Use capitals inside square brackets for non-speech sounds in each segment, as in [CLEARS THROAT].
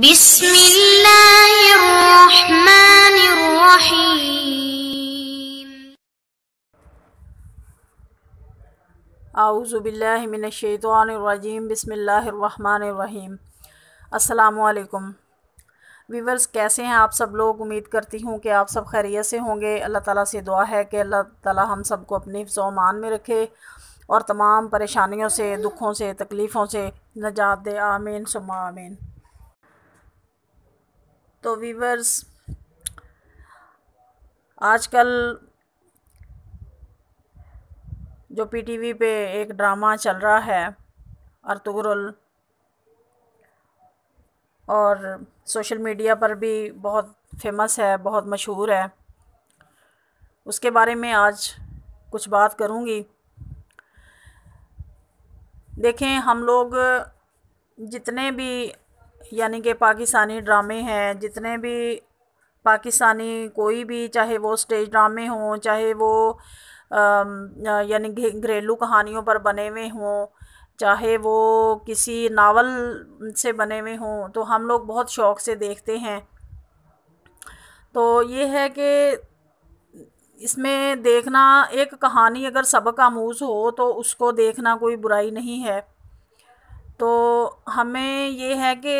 بسم الله الرحمن الرحيم أعوذ بالله من الشيطان بسم الله الرحمن الرحيم viewers कैसे हैं आप सब लोग उम्मीद करती हूँ कि आप सब खैरियत से होंगे अल्लाह ताला से दुआ है कि अल्लाह ताला हम सबको अपने हिफ्ज़ोमान में रखे और तमाम परेशानियों से दुखों से तकलीफ़ों से नजात दे आमीन सुमा आमीन तो वीवर्स आजकल जो पीटीवी पे एक ड्रामा चल रहा है अर्तुगरुल और सोशल मीडिया पर भी बहुत फेमस है बहुत मशहूर है उसके बारे में आज कुछ बात करूँगी देखें हम लोग जितने भी यानी कि पाकिस्तानी ड्रामे हैं जितने भी पाकिस्तानी कोई भी चाहे वो स्टेज ड्रामे हों चाहे वो यानी घरेलू कहानियों पर बने हुए हों चाहे वो किसी नावल से बने हुए हों तो हम लोग बहुत शौक़ से देखते हैं तो ये है कि इसमें देखना एक कहानी अगर सबक आमूज हो तो उसको देखना कोई बुराई नहीं है तो हमें ये है कि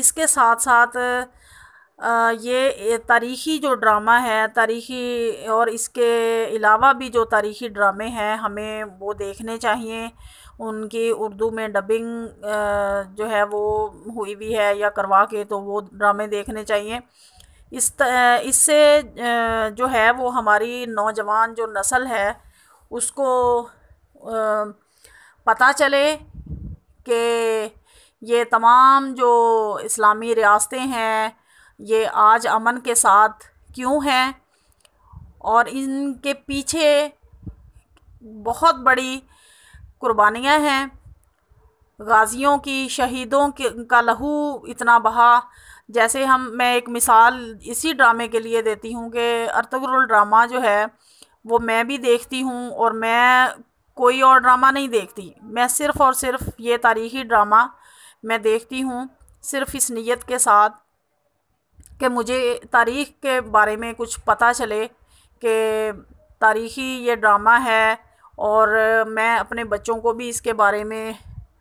इसके साथ साथ ये तारीख़ी जो ड्रामा है तारीख़ी और इसके अलावा भी जो तारीख़ी ड्रामे हैं हमें वो देखने चाहिए उनकी उर्दू में डबिंग जो है वो हुई भी है या करवा के तो वो ड्रामे देखने चाहिए इस इससे जो है वो हमारी नौजवान जो नस्ल है उसको पता चले कि ये तमाम जो इस्लामी रियासतें हैं ये आज अमन के साथ क्यों हैं और इनके पीछे बहुत बड़ी कुर्बानियां हैं गाज़ियों की शहीदों के का लहू इतना बहा जैसे हम मैं एक मिसाल इसी ड्रामे के लिए देती हूँ कि अर्तगरुल ड्रामा जो है वो मैं भी देखती हूँ और मैं कोई और ड्रामा नहीं देखती मैं सिर्फ़ और सिर्फ ये तारीख़ी ड्रामा मैं देखती हूँ सिर्फ इस नीयत के साथ कि मुझे तारीख़ के बारे में कुछ पता चले कि तारीख़ी ये ड्रामा है और मैं अपने बच्चों को भी इसके बारे में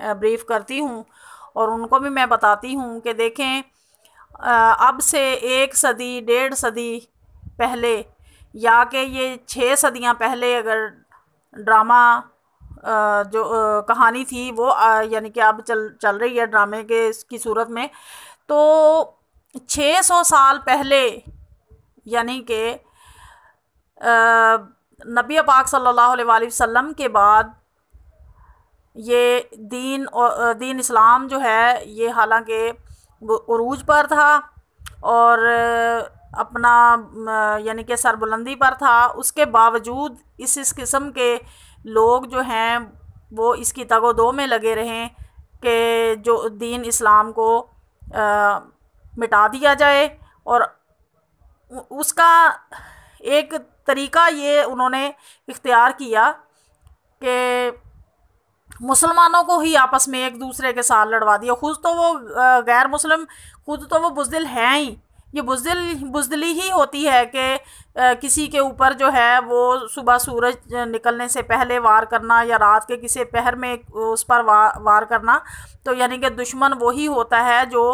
ब्रीफ़ करती हूँ और उनको भी मैं बताती हूँ कि देखें अब से एक सदी डेढ़ सदी पहले या कि ये छः सदियाँ पहले अगर ड्रामा जो कहानी थी वो यानी कि अब चल चल रही है ड्रामे के की सूरत में तो 600 साल पहले यानी कि नबी पाक सल्लल्लाहु अलैहि वसल्लम के बाद ये दीन और दीन इस्लाम जो है ये हालांकि उरूज पर था और अपना यानी कि सरबुलंदी पर था उसके बावजूद इस इस किस्म के लोग जो हैं वो इसकी दो में लगे रहें कि जो दीन इस्लाम को आ, मिटा दिया जाए और उसका एक तरीका ये उन्होंने इख्तियार किया कि मुसलमानों को ही आपस में एक दूसरे के साथ लड़वा दिया खुद तो वो गैर मुस्लिम खुद तो वो बुजदिल हैं ही ये बुजदिल बुजदिली ही होती है कि किसी के ऊपर जो है वो सुबह सूरज निकलने से पहले वार करना या रात के किसी पहर में उस पर वार वार करना तो यानी कि दुश्मन वही होता है जो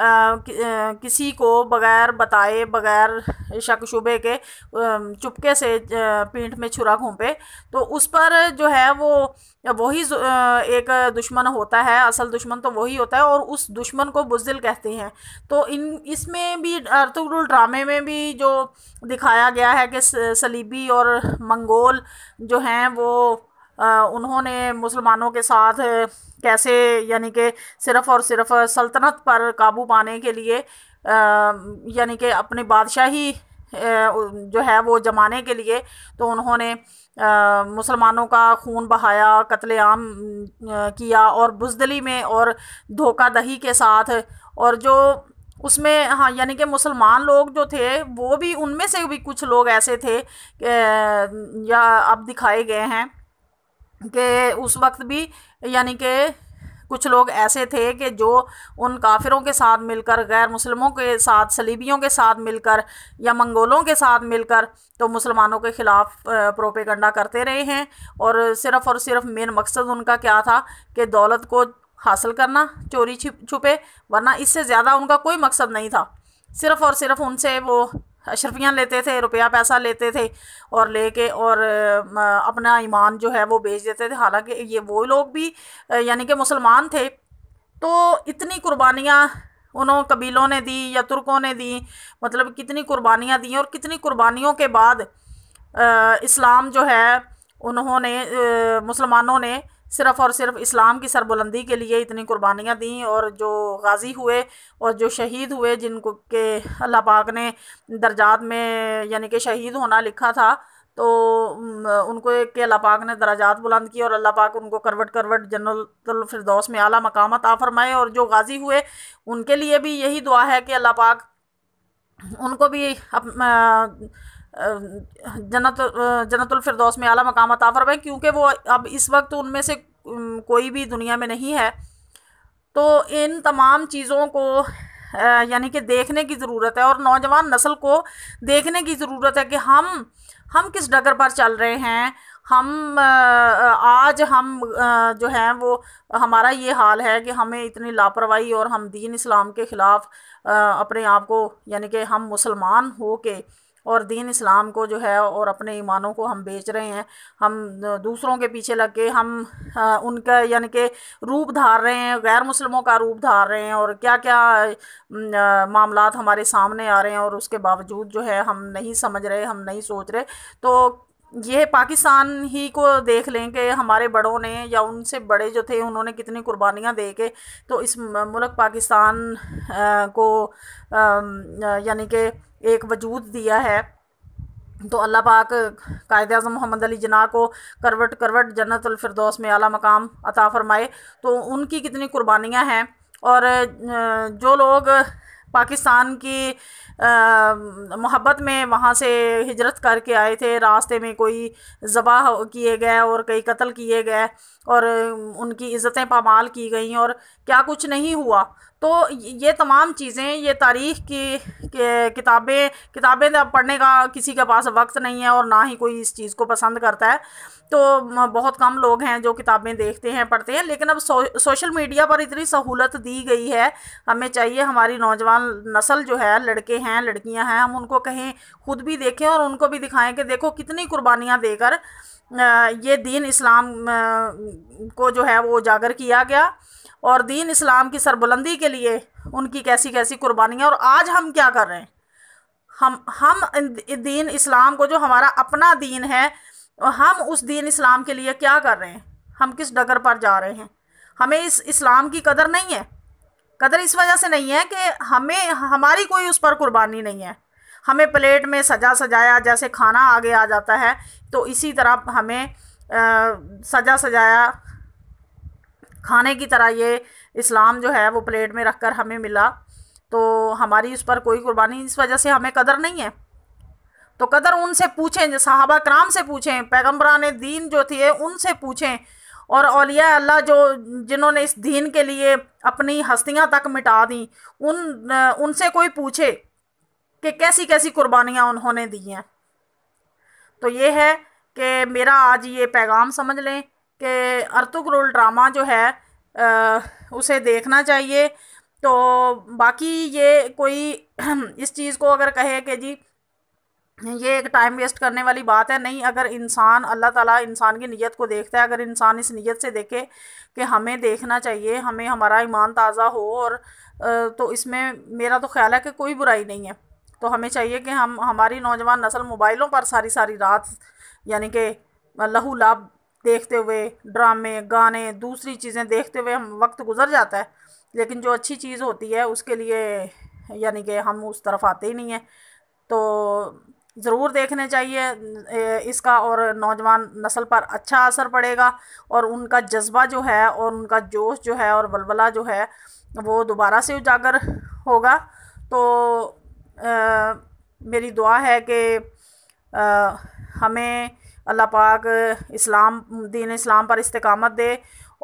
आ, कि, आ, किसी को बगैर बताए बगैर शक शुबे के चुपके से पीठ में छुरा घूमे तो उस पर जो है वो वही एक दुश्मन होता है असल दुश्मन तो वही होता है और उस दुश्मन को बुजदिल कहते हैं तो इन इसमें भी अर्थगुल ड्रामे में भी जो दिखाया बताया गया है कि सलीबी और मंगोल जो हैं वो उन्होंने मुसलमानों के साथ कैसे यानी कि सिर्फ़ और सिर्फ सल्तनत पर काबू पाने के लिए यानी कि अपने बादशाही जो है वो जमाने के लिए तो उन्होंने मुसलमानों का खून बहाया कत्लेआम किया और बुजदली में और धोखा दही के साथ और जो उसमें हाँ यानी कि मुसलमान लोग जो थे वो भी उनमें से भी कुछ लोग ऐसे थे या अब दिखाए गए हैं कि उस वक्त भी यानी कि कुछ लोग ऐसे थे कि जो उन काफिरों के साथ मिलकर गैर मुसलमों के साथ सलीबियों के साथ मिलकर या मंगोलों के साथ मिलकर तो मुसलमानों के ख़िलाफ़ प्रोपेगंडा करते रहे हैं और सिर्फ़ और सिर्फ मेन मकसद उनका क्या था कि दौलत को हासिल करना चोरी छिप छुपे वरना इससे ज़्यादा उनका कोई मकसद नहीं था सिर्फ़ और सिर्फ उनसे वो अशरफियाँ लेते थे रुपया पैसा लेते थे और लेके और अपना ईमान जो है वो बेच देते थे हालांकि ये वो लोग भी यानी कि मुसलमान थे तो इतनी कुर्बानियाँ उन्होंने कबीलों ने दी या तुर्कों ने दी मतलब कितनी कुर्बानियाँ दी और कितनी कुर्बानियों के बाद इस्लाम जो है उन्होंने मुसलमानों ने सिर्फ़ और सिर्फ इस्लाम की सरबुलंदी के लिए इतनी कुर्बानियाँ दी और जो गाज़ी हुए और जो शहीद हुए जिनको के अल्लाह पाक ने दर्जात में यानी कि शहीद होना लिखा था तो उनको एक अल्लाह पाक ने दराजात बुलंद किए और अल्लाह पाक उनको करवट करवट जनरल फिरदौस में आला मकाम आफरमाए फरमाए और जो गाजी हुए उनके लिए भी यही दुआ है कि अल्लाह पाक उनको भी अप, आ, जन्नत जन्नतुल फिरदौस में आला मकाम अता फरमाए क्योंकि वो अब इस वक्त उनमें से कोई भी दुनिया में नहीं है तो इन तमाम चीज़ों को यानी कि देखने की ज़रूरत है और नौजवान नस्ल को देखने की ज़रूरत है कि हम हम किस डगर पर चल रहे हैं हम आज हम जो हैं वो हमारा ये हाल है कि हमें इतनी लापरवाही और हम दीन इस्लाम के ख़िलाफ़ अपने आप को यानी कि हम मुसलमान हो के और दीन इस्लाम को जो है और अपने ईमानों को हम बेच रहे हैं हम दूसरों के पीछे लग के हम उनका यानी कि रूप धार रहे हैं गैर मुसलमों का रूप धार रहे हैं और क्या क्या मामला हमारे सामने आ रहे हैं और उसके बावजूद जो है हम नहीं समझ रहे हम नहीं सोच रहे तो ये पाकिस्तान ही को देख लें कि हमारे बड़ों ने या उनसे बड़े जो थे उन्होंने कितनी कुर्बानियाँ दे के तो इस मुल्क पाकिस्तान को यानी कि एक वजूद दिया है तो अल्लाह पाक कायद अजम मोहम्मद अली जना को करवट करवट जन्नतफरदौस में आला मकाम अता फ़रमाए तो उनकी कितनी कुर्बानियाँ हैं और जो लोग पाकिस्तान की मोहब्बत में वहाँ से हिजरत करके आए थे रास्ते में कोई जबाह किए गए और कई कत्ल किए गए और उनकी इज़्ज़तें पामाल की गई और क्या कुछ नहीं हुआ तो ये तमाम चीज़ें ये तारीख़ की किताबें किताबें पढ़ने का किसी के पास वक्त नहीं है और ना ही कोई इस चीज़ को पसंद करता है तो बहुत कम लोग हैं जो किताबें देखते हैं पढ़ते हैं लेकिन अब सो, सोशल मीडिया पर इतनी सहूलत दी गई है हमें चाहिए हमारी नौजवान नस्ल जो है लड़के हैं लड़कियां हैं हम उनको कहीं खुद भी देखें और उनको भी दिखाएं कि देखो कितनी कुर्बानियां देकर ये दीन इस्लाम को जो है वो उजागर किया गया और दीन इस्लाम की सरबुलंदी के लिए उनकी कैसी कैसी कुर्बानियाँ और आज हम क्या कर रहे हैं हम हम दीन इस्लाम को जो हमारा अपना दीन है हम उस दीन इस्लाम के लिए क्या कर रहे हैं हम किस डगर पर जा रहे हैं हमें इस इस्लाम की कदर नहीं है कदर इस वजह से नहीं है कि हमें हमारी कोई उस पर कुर्बानी नहीं है हमें प्लेट में सजा सजाया जैसे खाना आगे आ जाता है तो इसी तरह हमें आ, सजा सजाया खाने की तरह ये इस्लाम जो है वो प्लेट में रख कर हमें मिला तो हमारी उस पर कोई कुर्बानी इस वजह से हमें कदर नहीं है तो कदर उनसे पूछें साहबा कराम से पूछें पैगम्बरान दीन जो थे उनसे पूछें और अलिया अल्लाह जो जिन्होंने इस दीन के लिए अपनी हस्तियां तक मिटा दी उन उनसे कोई पूछे कि कैसी कैसी कुर्बानियां उन्होंने दी हैं तो ये है कि मेरा आज ये पैगाम समझ लें कि अर्तुगरुल ड्रामा जो है आ, उसे देखना चाहिए तो बाकी ये कोई [CLEARS THROAT] इस चीज़ को अगर कहे कि जी ये एक टाइम वेस्ट करने वाली बात है नहीं अगर इंसान अल्लाह ताला इंसान की नीयत को देखता है अगर इंसान इस नीयत से देखे कि हमें देखना चाहिए हमें हमारा ईमान ताज़ा हो और तो इसमें मेरा तो ख्याल है कि कोई बुराई नहीं है तो हमें चाहिए कि हम हमारी नौजवान नस्ल मोबाइलों पर सारी सारी रात यानी कि लहू लाभ देखते हुए ड्रामे गाने दूसरी चीज़ें देखते हुए हम वक्त गुजर जाता है लेकिन जो अच्छी चीज़ होती है उसके लिए यानी कि हम उस तरफ आते ही नहीं हैं तो ज़रूर देखने चाहिए इसका और नौजवान नस्ल पर अच्छा असर पड़ेगा और उनका जज्बा जो है और उनका जोश जो है और बलबला जो है वो दोबारा से उजागर होगा तो आ, मेरी दुआ है कि हमें अल्लाह पाक इस्लाम दीन इस्लाम पर इस्तकामत दे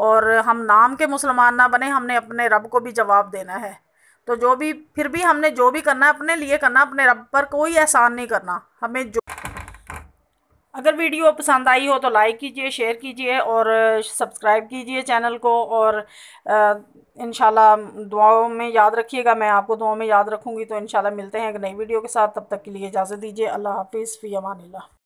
और हम नाम के मुसलमान ना बने हमने अपने रब को भी जवाब देना है तो जो भी फिर भी हमने जो भी करना है अपने लिए करना अपने रब पर कोई एहसान नहीं करना हमें जो अगर वीडियो पसंद आई हो तो लाइक कीजिए शेयर कीजिए और सब्सक्राइब कीजिए चैनल को और इन दुआओं में याद रखिएगा मैं आपको दुआओं में याद रखूँगी तो इन मिलते हैं एक नई वीडियो के साथ तब तक के लिए इजाज़त दीजिए अल्लाह हाफिज़ फ़ी अमान